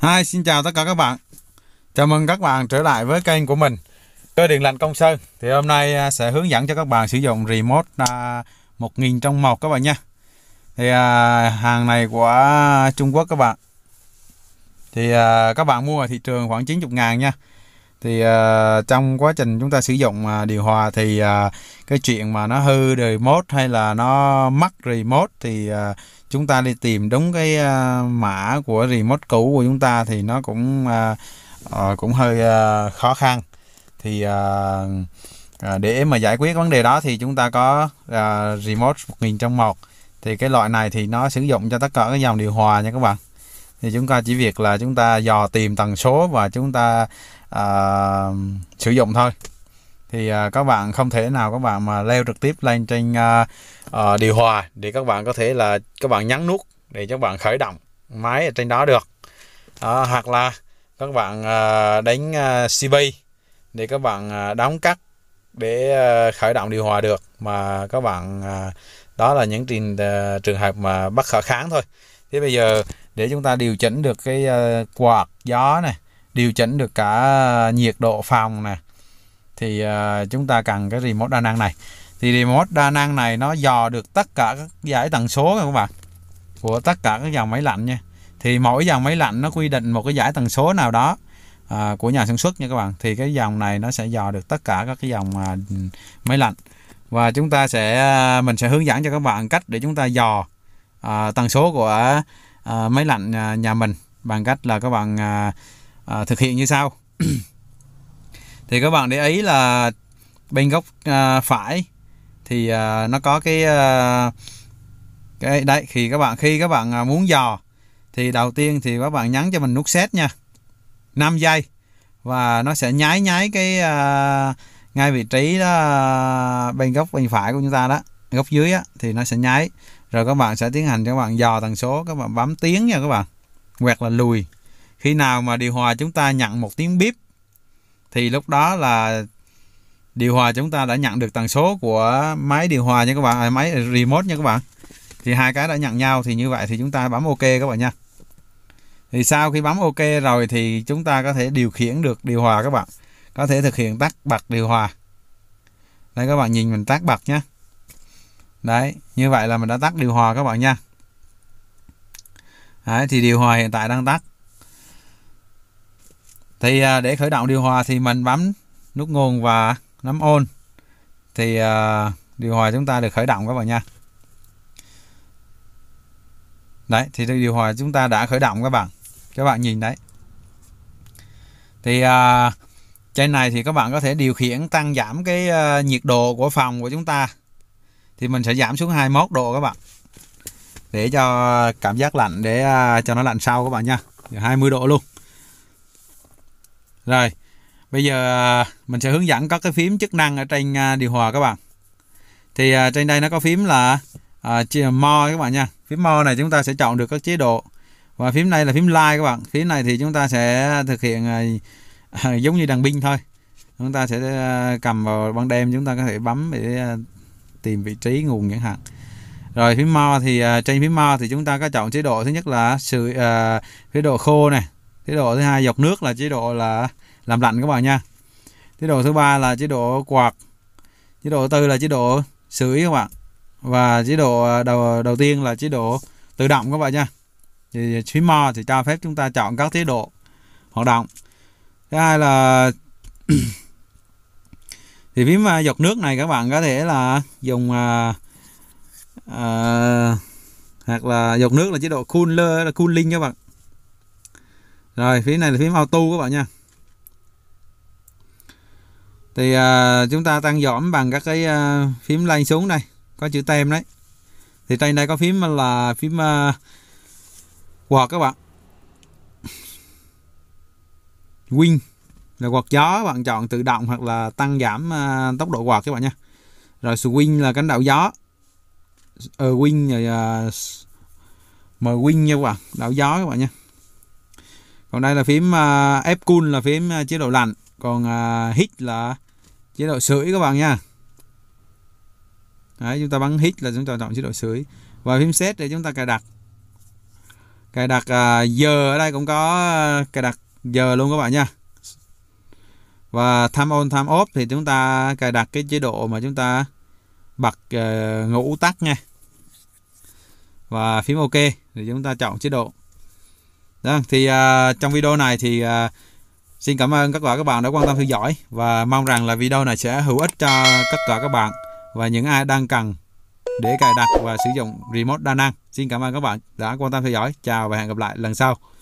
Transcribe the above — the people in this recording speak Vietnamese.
hai xin chào tất cả các bạn Chào mừng các bạn trở lại với kênh của mình Cơ điện lạnh Công Sơn Thì hôm nay à, sẽ hướng dẫn cho các bạn sử dụng remote 1000 à, trong một các bạn nha Thì à, hàng này của Trung Quốc các bạn Thì các bạn mua ở thị trường khoảng 90 ngàn nha thì uh, trong quá trình chúng ta sử dụng uh, điều hòa thì uh, cái chuyện mà nó hư remote hay là nó mất remote thì uh, chúng ta đi tìm đúng cái uh, mã của remote cũ của chúng ta thì nó cũng uh, uh, cũng hơi uh, khó khăn thì uh, uh, để mà giải quyết vấn đề đó thì chúng ta có uh, remote 1000 trong một thì cái loại này thì nó sử dụng cho tất cả các dòng điều hòa nha các bạn thì chúng ta chỉ việc là chúng ta dò tìm tần số và chúng ta à, sử dụng thôi thì à, các bạn không thể nào các bạn mà leo trực tiếp lên trên à, à, điều hòa để các bạn có thể là các bạn nhấn nút để các bạn khởi động máy ở trên đó được à, hoặc là các bạn à, đánh à, CB để các bạn à, đóng cắt để à, khởi động điều hòa được mà các bạn à, đó là những trình à, trường hợp mà bất khả kháng thôi thế bây giờ để chúng ta điều chỉnh được cái ờ, quạt gió này điều chỉnh được cả nhiệt độ phòng này thì ờ, chúng ta cần cái remote đa năng này thì remote đa năng này nó dò được tất cả các giải tần số các bạn của tất cả các dòng máy lạnh nha thì mỗi dòng máy lạnh nó quy định một cái giải tần số nào đó à, của nhà sản xuất nha các bạn thì cái dòng này nó sẽ dò được tất cả các cái dòng à, máy lạnh và chúng ta sẽ mình sẽ hướng dẫn cho các bạn cách để chúng ta dò à, tần số của À, máy lạnh à, nhà mình bằng cách là các bạn à, à, thực hiện như sau thì các bạn để ý là bên góc à, phải thì à, nó có cái à, cái đấy thì các bạn khi các bạn à, muốn dò thì đầu tiên thì các bạn nhắn cho mình nút set nha 5 giây và nó sẽ nháy nháy cái à, ngay vị trí đó à, bên góc bên phải của chúng ta đó góc dưới á, thì nó sẽ nháy rồi các bạn sẽ tiến hành các bạn dò tần số các bạn bấm tiếng nha các bạn quẹt là lùi khi nào mà điều hòa chúng ta nhận một tiếng bíp thì lúc đó là điều hòa chúng ta đã nhận được tần số của máy điều hòa nha các bạn à, máy remote nha các bạn thì hai cái đã nhận nhau thì như vậy thì chúng ta bấm ok các bạn nha thì sau khi bấm ok rồi thì chúng ta có thể điều khiển được điều hòa các bạn có thể thực hiện tắt bật điều hòa đây các bạn nhìn mình tắt bật nhé đấy như vậy là mình đã tắt điều hòa các bạn nha đấy, thì điều hòa hiện tại đang tắt thì à, để khởi động điều hòa thì mình bấm nút nguồn và nắm on thì à, điều hòa chúng ta được khởi động các bạn nha đấy thì điều hòa chúng ta đã khởi động các bạn các bạn nhìn đấy thì à, trên này thì các bạn có thể điều khiển tăng giảm cái à, nhiệt độ của phòng của chúng ta thì mình sẽ giảm xuống 21 độ các bạn để cho cảm giác lạnh để à, cho nó lạnh sau các bạn nha 20 độ luôn rồi bây giờ à, mình sẽ hướng dẫn các cái phím chức năng ở trên à, điều hòa các bạn thì trên đây nó có phím là uh, mo các bạn nha phím mo này chúng ta sẽ chọn được các chế độ và phím này là phím like các bạn phím này thì chúng ta sẽ thực hiện uh, giống như đàn binh thôi chúng ta sẽ uh, cầm vào ban đêm chúng ta có thể bấm để uh, tìm vị trí nguồn chẳng hạn rồi phím mao thì uh, trên phím mao thì chúng ta có chọn chế độ thứ nhất là sự uh, chế độ khô này chế độ thứ hai dọc nước là chế độ là làm lạnh các bạn nha chế độ thứ ba là chế độ quạt chế độ tư là chế độ sưởi các bạn và chế độ à, đầu đầu tiên là chế độ tự động các bạn nha thì phím mo thì cho phép chúng ta chọn các chế độ hoạt động thứ hai là thì phím à, giọt nước này các bạn có thể là dùng à, à, hoặc là giọt nước là chế độ cooler là cooling các bạn rồi phím này là phím auto các bạn nha thì à, chúng ta tăng giỏm bằng các cái à, phím lên xuống đây có chữ tem đấy thì trên đây có phím là phím à, quạt các bạn win là quạt gió bạn chọn tự động hoặc là tăng giảm uh, tốc độ quạt các bạn nha rồi swing là cánh đạo gió ờ uh, wing rồi uh, à, mở wing nha các bạn đạo gió các bạn nha còn đây là phím uh, à, F cool là phím uh, chế độ lạnh còn uh, hit là chế độ sưởi các bạn nha Đấy, chúng ta bắn hit là chúng ta chọn chế độ sưởi và phím set để chúng ta cài đặt cài đặt uh, giờ ở đây cũng có cài đặt giờ luôn các bạn nha và time on time off thì chúng ta cài đặt cái chế độ mà chúng ta bật uh, ngũ tắt nha và phím ok thì chúng ta chọn chế độ đó, thì uh, trong video này thì uh, xin cảm ơn các bạn các bạn đã quan tâm theo dõi và mong rằng là video này sẽ hữu ích cho tất cả các bạn và những ai đang cần để cài đặt và sử dụng remote đa năng. Xin cảm ơn các bạn đã quan tâm theo dõi. Chào và hẹn gặp lại lần sau.